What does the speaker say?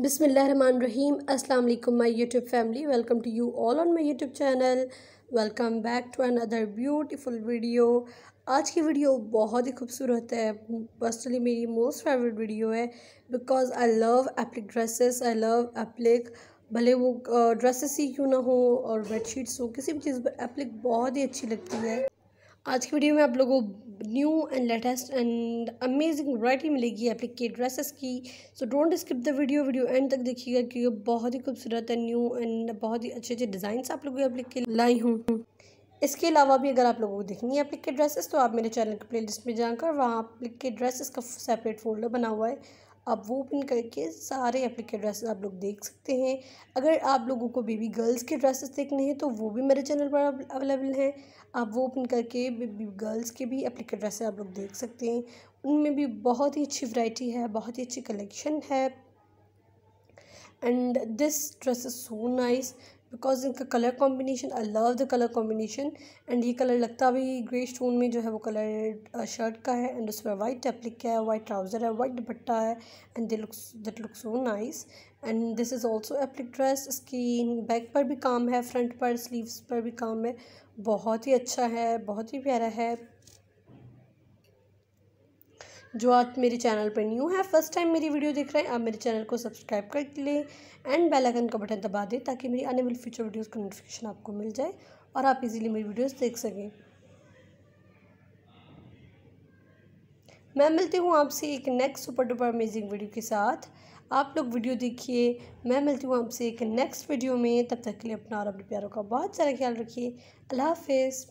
बिसमीम अस्सलाम वालेकुम my YouTube family welcome to you all on my YouTube channel welcome back to another beautiful video आज की video बहुत ही खूबसूरत है पर्सनली मेरी मोस्ट फेवरेट वीडियो है because I love applique dresses I love applique भले वो ड्रेसेस ही क्यों ना हो और बेडशीट्स हो किसी भी चीज़ पर एप्लिक बहुत ही अच्छी लगती है आज की वीडियो में आप लोगों को new and latest and amazing variety मिलेगी एप्लीके के ड्रेसेस की so don't skip the video video end तक देखिएगा क्योंकि बहुत ही खूबसूरत है न्यू एंड बहुत ही अच्छे अच्छे डिज़ाइन आप लोगों को एप्लिक के लाई हूँ इसके अलावा भी अगर आप लोगों को देखनी है एप्लीके के ड्रेसेस तो आप मेरे चैनल के प्ले में जाकर वहाँ एप्लीके ड्रेसेस का सेपरेट फोल्डर बना हुआ है आप वो ओपन करके सारे एप्लिक के ड्रेसेस आप लोग देख सकते हैं अगर आप लोगों को बेबी गर्ल्स के ड्रेसेस देखने हैं तो वो भी मेरे चैनल पर अवेलेबल हैं आप वो ओपन करके बेबी गर्ल्स के भी एप्लिक के ड्रेसेस आप लोग देख सकते हैं उनमें भी बहुत ही अच्छी वैरायटी है बहुत ही अच्छी कलेक्शन है and this dress is so nice because इनका colour combination I love the colour combination and ये कलर लगता भी ग्रे स्टोन में जो है वो कलर शर्ट का है एंड उसमें वाइट एप्लिक है वाइट ट्राउज़र है वाइट दुपट्टा है and they looks that look so nice and this is also applique dress इसकी बैक पर भी काम है फ्रंट पर स्लीवस पर भी काम है बहुत ही अच्छा है बहुत ही प्यारा है जो आज मेरे चैनल पर न्यू है फर्स्ट टाइम मेरी वीडियो देख रहे हैं आप मेरे चैनल को सब्सक्राइब कर लें एंड बेल आइकन का बटन दबा दें ताकि मेरी आने वाली फ्यूचर वीडियोस का नोटिफिकेशन आपको मिल जाए और आप इजीली मेरी वीडियोस देख सकें मैं मिलती हूँ आपसे एक next super duper amazing video के साथ आप लोग वीडियो देखिए मैं मिलती हूँ आपसे एक नेक्स्ट वीडियो में तब तक के लिए अपना और अपने प्यारों का बहुत सारा ख्याल रखिए अल्लाह हाफिज़